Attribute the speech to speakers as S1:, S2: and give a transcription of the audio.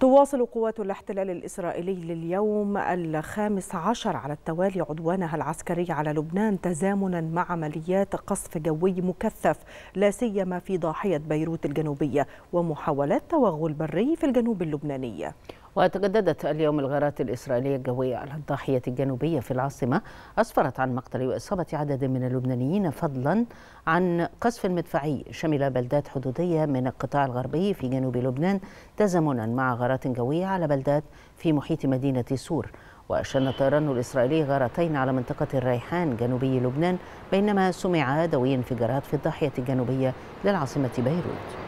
S1: تواصل قوات الاحتلال الإسرائيلي لليوم الخامس عشر على التوالي عدوانها العسكري على لبنان تزامنا مع عمليات قصف جوي مكثف لا سيما في ضاحية بيروت الجنوبية ومحاولات توغل بري في الجنوب
S2: اللبناني وتجددت اليوم الغارات الإسرائيلية الجوية على الضاحية الجنوبية في العاصمة أسفرت عن مقتل وإصابة عدد من اللبنانيين فضلا عن قصف مدفعي شمل بلدات حدودية من القطاع الغربي في جنوب لبنان تزامنا مع غارات جوية على بلدات في محيط مدينة سور وأشن الطيران الإسرائيلي غارتين على منطقة الريحان جنوبي لبنان بينما سمع دوي انفجارات في الضاحية الجنوبية للعاصمة بيروت